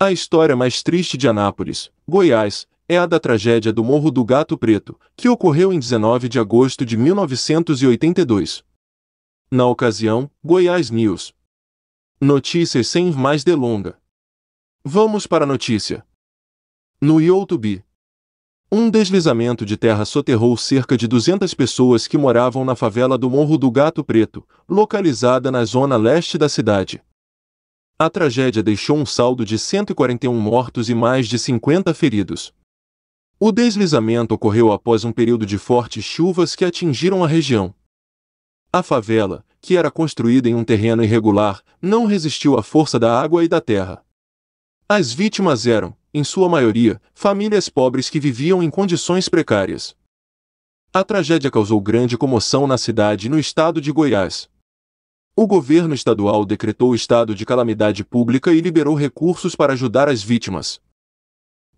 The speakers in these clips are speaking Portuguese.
A história mais triste de Anápolis, Goiás, é a da tragédia do Morro do Gato Preto, que ocorreu em 19 de agosto de 1982. Na ocasião, Goiás News. Notícias sem mais delonga. Vamos para a notícia. No YouTube, Um deslizamento de terra soterrou cerca de 200 pessoas que moravam na favela do Morro do Gato Preto, localizada na zona leste da cidade. A tragédia deixou um saldo de 141 mortos e mais de 50 feridos. O deslizamento ocorreu após um período de fortes chuvas que atingiram a região. A favela, que era construída em um terreno irregular, não resistiu à força da água e da terra. As vítimas eram, em sua maioria, famílias pobres que viviam em condições precárias. A tragédia causou grande comoção na cidade e no estado de Goiás o governo estadual decretou estado de calamidade pública e liberou recursos para ajudar as vítimas.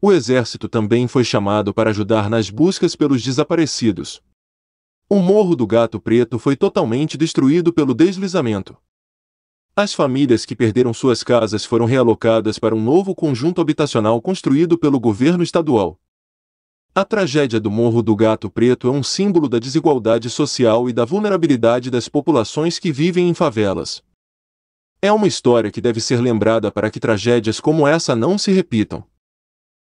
O exército também foi chamado para ajudar nas buscas pelos desaparecidos. O Morro do Gato Preto foi totalmente destruído pelo deslizamento. As famílias que perderam suas casas foram realocadas para um novo conjunto habitacional construído pelo governo estadual. A tragédia do Morro do Gato Preto é um símbolo da desigualdade social e da vulnerabilidade das populações que vivem em favelas. É uma história que deve ser lembrada para que tragédias como essa não se repitam.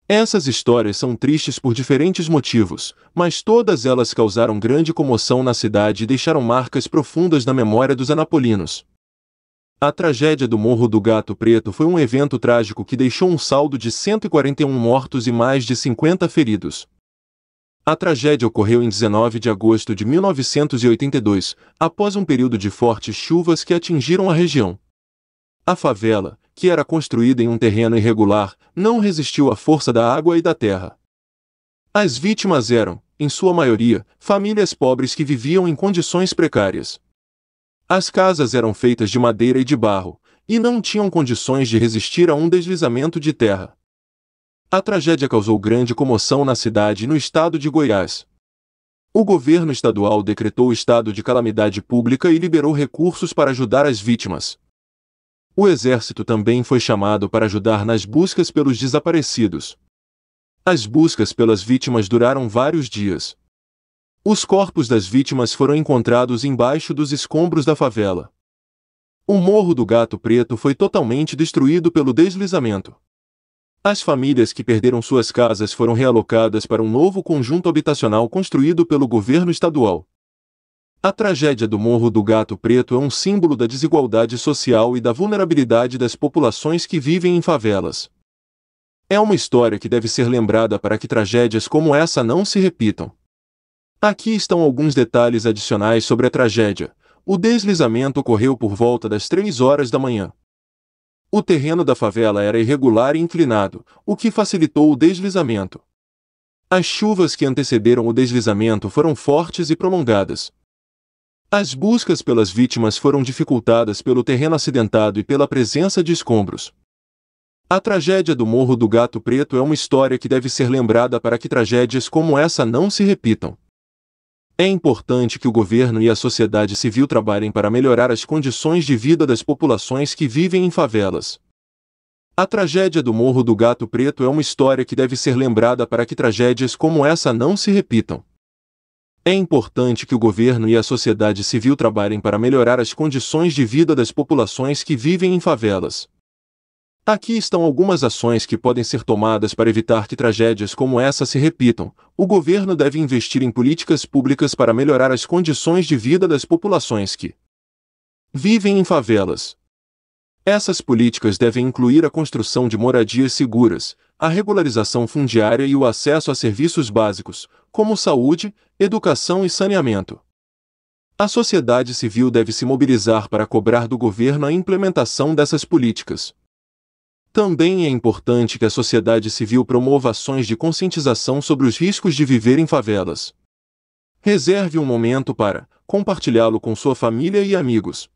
Essas histórias são tristes por diferentes motivos, mas todas elas causaram grande comoção na cidade e deixaram marcas profundas na memória dos anapolinos. A tragédia do Morro do Gato Preto foi um evento trágico que deixou um saldo de 141 mortos e mais de 50 feridos. A tragédia ocorreu em 19 de agosto de 1982, após um período de fortes chuvas que atingiram a região. A favela, que era construída em um terreno irregular, não resistiu à força da água e da terra. As vítimas eram, em sua maioria, famílias pobres que viviam em condições precárias. As casas eram feitas de madeira e de barro, e não tinham condições de resistir a um deslizamento de terra. A tragédia causou grande comoção na cidade e no estado de Goiás. O governo estadual decretou o estado de calamidade pública e liberou recursos para ajudar as vítimas. O exército também foi chamado para ajudar nas buscas pelos desaparecidos. As buscas pelas vítimas duraram vários dias. Os corpos das vítimas foram encontrados embaixo dos escombros da favela. O morro do Gato Preto foi totalmente destruído pelo deslizamento. As famílias que perderam suas casas foram realocadas para um novo conjunto habitacional construído pelo governo estadual. A tragédia do Morro do Gato Preto é um símbolo da desigualdade social e da vulnerabilidade das populações que vivem em favelas. É uma história que deve ser lembrada para que tragédias como essa não se repitam. Aqui estão alguns detalhes adicionais sobre a tragédia. O deslizamento ocorreu por volta das 3 horas da manhã. O terreno da favela era irregular e inclinado, o que facilitou o deslizamento. As chuvas que antecederam o deslizamento foram fortes e prolongadas. As buscas pelas vítimas foram dificultadas pelo terreno acidentado e pela presença de escombros. A tragédia do Morro do Gato Preto é uma história que deve ser lembrada para que tragédias como essa não se repitam. É importante que o governo e a sociedade civil trabalhem para melhorar as condições de vida das populações que vivem em favelas. A tragédia do Morro do Gato Preto é uma história que deve ser lembrada para que tragédias como essa não se repitam. É importante que o governo e a sociedade civil trabalhem para melhorar as condições de vida das populações que vivem em favelas. Aqui estão algumas ações que podem ser tomadas para evitar que tragédias como essa se repitam. O governo deve investir em políticas públicas para melhorar as condições de vida das populações que vivem em favelas. Essas políticas devem incluir a construção de moradias seguras, a regularização fundiária e o acesso a serviços básicos, como saúde, educação e saneamento. A sociedade civil deve se mobilizar para cobrar do governo a implementação dessas políticas. Também é importante que a sociedade civil promova ações de conscientização sobre os riscos de viver em favelas. Reserve um momento para compartilhá-lo com sua família e amigos.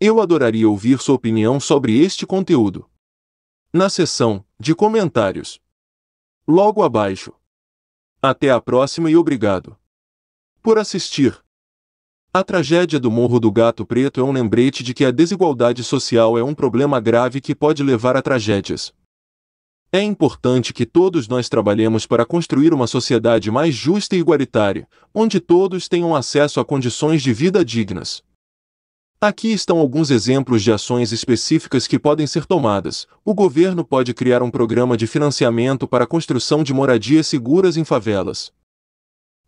Eu adoraria ouvir sua opinião sobre este conteúdo. Na seção de comentários. Logo abaixo. Até a próxima e obrigado por assistir. A tragédia do Morro do Gato Preto é um lembrete de que a desigualdade social é um problema grave que pode levar a tragédias. É importante que todos nós trabalhemos para construir uma sociedade mais justa e igualitária, onde todos tenham acesso a condições de vida dignas. Aqui estão alguns exemplos de ações específicas que podem ser tomadas. O governo pode criar um programa de financiamento para a construção de moradias seguras em favelas.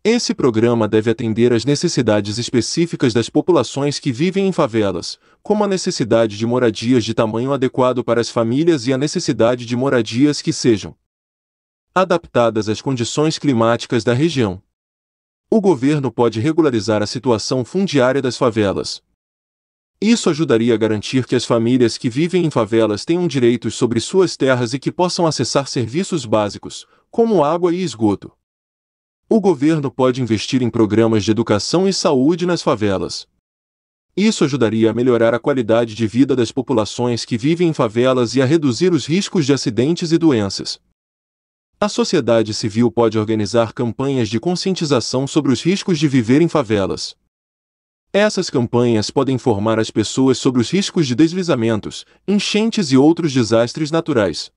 Esse programa deve atender às necessidades específicas das populações que vivem em favelas, como a necessidade de moradias de tamanho adequado para as famílias e a necessidade de moradias que sejam adaptadas às condições climáticas da região. O governo pode regularizar a situação fundiária das favelas. Isso ajudaria a garantir que as famílias que vivem em favelas tenham direitos sobre suas terras e que possam acessar serviços básicos, como água e esgoto o governo pode investir em programas de educação e saúde nas favelas. Isso ajudaria a melhorar a qualidade de vida das populações que vivem em favelas e a reduzir os riscos de acidentes e doenças. A sociedade civil pode organizar campanhas de conscientização sobre os riscos de viver em favelas. Essas campanhas podem informar as pessoas sobre os riscos de deslizamentos, enchentes e outros desastres naturais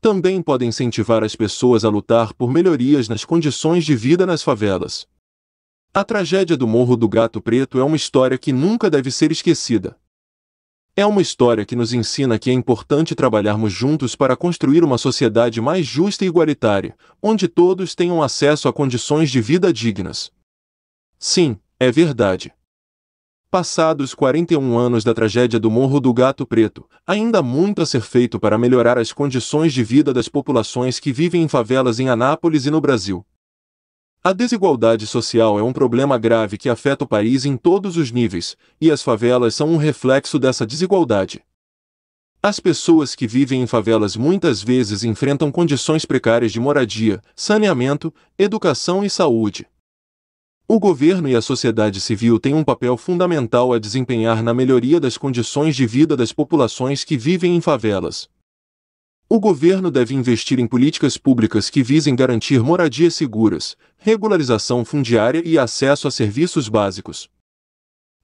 também podem incentivar as pessoas a lutar por melhorias nas condições de vida nas favelas. A tragédia do Morro do Gato Preto é uma história que nunca deve ser esquecida. É uma história que nos ensina que é importante trabalharmos juntos para construir uma sociedade mais justa e igualitária, onde todos tenham acesso a condições de vida dignas. Sim, é verdade. Passados 41 anos da tragédia do Morro do Gato Preto, ainda há muito a ser feito para melhorar as condições de vida das populações que vivem em favelas em Anápolis e no Brasil. A desigualdade social é um problema grave que afeta o país em todos os níveis, e as favelas são um reflexo dessa desigualdade. As pessoas que vivem em favelas muitas vezes enfrentam condições precárias de moradia, saneamento, educação e saúde. O governo e a sociedade civil têm um papel fundamental a desempenhar na melhoria das condições de vida das populações que vivem em favelas. O governo deve investir em políticas públicas que visem garantir moradias seguras, regularização fundiária e acesso a serviços básicos.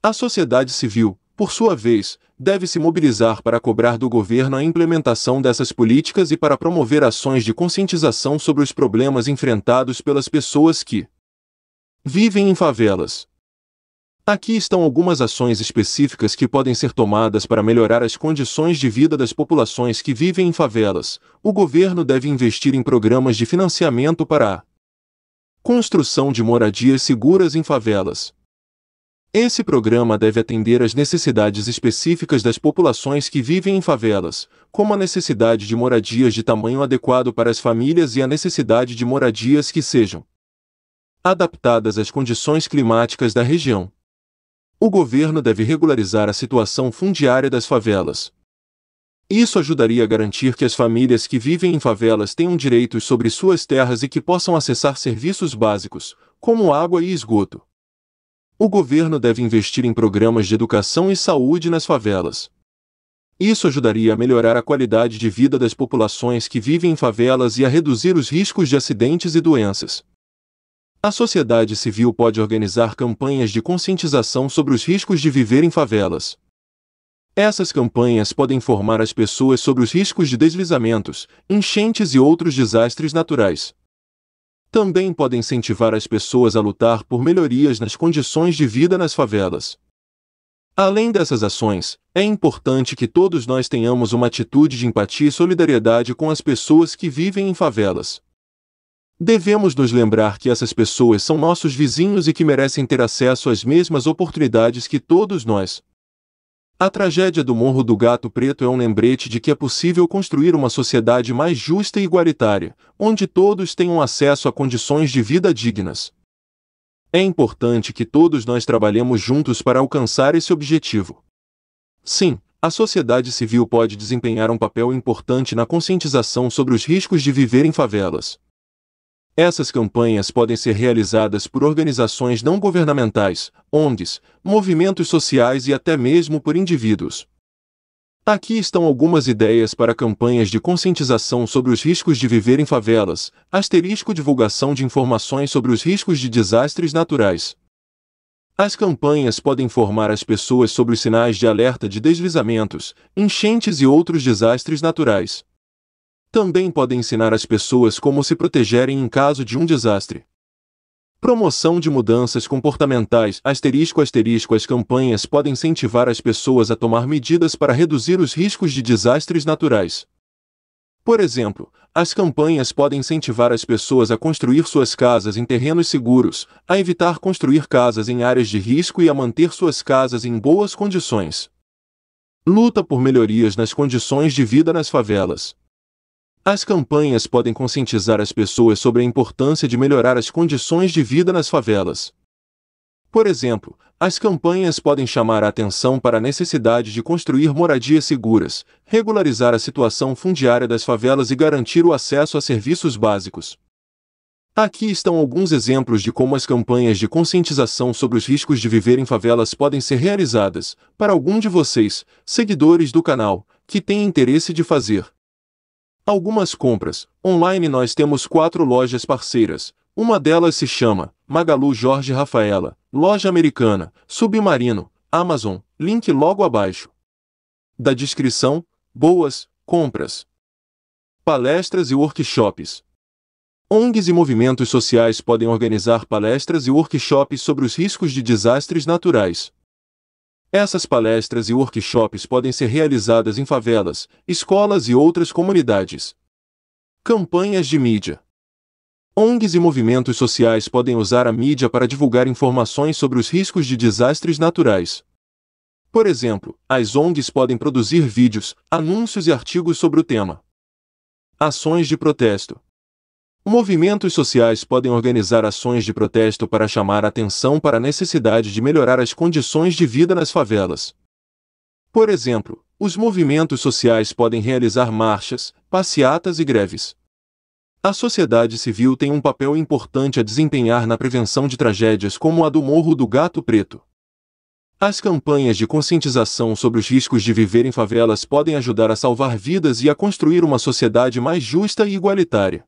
A sociedade civil, por sua vez, deve se mobilizar para cobrar do governo a implementação dessas políticas e para promover ações de conscientização sobre os problemas enfrentados pelas pessoas que, vivem em favelas. Aqui estão algumas ações específicas que podem ser tomadas para melhorar as condições de vida das populações que vivem em favelas. O governo deve investir em programas de financiamento para a construção de moradias seguras em favelas. Esse programa deve atender às necessidades específicas das populações que vivem em favelas, como a necessidade de moradias de tamanho adequado para as famílias e a necessidade de moradias que sejam adaptadas às condições climáticas da região. O governo deve regularizar a situação fundiária das favelas. Isso ajudaria a garantir que as famílias que vivem em favelas tenham direitos sobre suas terras e que possam acessar serviços básicos, como água e esgoto. O governo deve investir em programas de educação e saúde nas favelas. Isso ajudaria a melhorar a qualidade de vida das populações que vivem em favelas e a reduzir os riscos de acidentes e doenças. A sociedade civil pode organizar campanhas de conscientização sobre os riscos de viver em favelas. Essas campanhas podem informar as pessoas sobre os riscos de deslizamentos, enchentes e outros desastres naturais. Também podem incentivar as pessoas a lutar por melhorias nas condições de vida nas favelas. Além dessas ações, é importante que todos nós tenhamos uma atitude de empatia e solidariedade com as pessoas que vivem em favelas. Devemos nos lembrar que essas pessoas são nossos vizinhos e que merecem ter acesso às mesmas oportunidades que todos nós. A tragédia do Morro do Gato Preto é um lembrete de que é possível construir uma sociedade mais justa e igualitária, onde todos tenham acesso a condições de vida dignas. É importante que todos nós trabalhemos juntos para alcançar esse objetivo. Sim, a sociedade civil pode desempenhar um papel importante na conscientização sobre os riscos de viver em favelas. Essas campanhas podem ser realizadas por organizações não governamentais, ONGs, movimentos sociais e até mesmo por indivíduos. Aqui estão algumas ideias para campanhas de conscientização sobre os riscos de viver em favelas, asterisco divulgação de informações sobre os riscos de desastres naturais. As campanhas podem informar as pessoas sobre os sinais de alerta de deslizamentos, enchentes e outros desastres naturais. Também podem ensinar as pessoas como se protegerem em caso de um desastre. Promoção de mudanças comportamentais asterisco asterisco As campanhas podem incentivar as pessoas a tomar medidas para reduzir os riscos de desastres naturais. Por exemplo, as campanhas podem incentivar as pessoas a construir suas casas em terrenos seguros, a evitar construir casas em áreas de risco e a manter suas casas em boas condições. Luta por melhorias nas condições de vida nas favelas. As campanhas podem conscientizar as pessoas sobre a importância de melhorar as condições de vida nas favelas. Por exemplo, as campanhas podem chamar a atenção para a necessidade de construir moradias seguras, regularizar a situação fundiária das favelas e garantir o acesso a serviços básicos. Aqui estão alguns exemplos de como as campanhas de conscientização sobre os riscos de viver em favelas podem ser realizadas, para algum de vocês, seguidores do canal, que tem interesse de fazer. Algumas compras. Online nós temos quatro lojas parceiras. Uma delas se chama Magalu Jorge Rafaela, Loja Americana, Submarino, Amazon, link logo abaixo. Da descrição, boas compras. Palestras e workshops. ONGs e movimentos sociais podem organizar palestras e workshops sobre os riscos de desastres naturais, essas palestras e workshops podem ser realizadas em favelas, escolas e outras comunidades. Campanhas de mídia. ONGs e movimentos sociais podem usar a mídia para divulgar informações sobre os riscos de desastres naturais. Por exemplo, as ONGs podem produzir vídeos, anúncios e artigos sobre o tema. Ações de protesto. Movimentos sociais podem organizar ações de protesto para chamar a atenção para a necessidade de melhorar as condições de vida nas favelas. Por exemplo, os movimentos sociais podem realizar marchas, passeatas e greves. A sociedade civil tem um papel importante a desempenhar na prevenção de tragédias como a do Morro do Gato Preto. As campanhas de conscientização sobre os riscos de viver em favelas podem ajudar a salvar vidas e a construir uma sociedade mais justa e igualitária.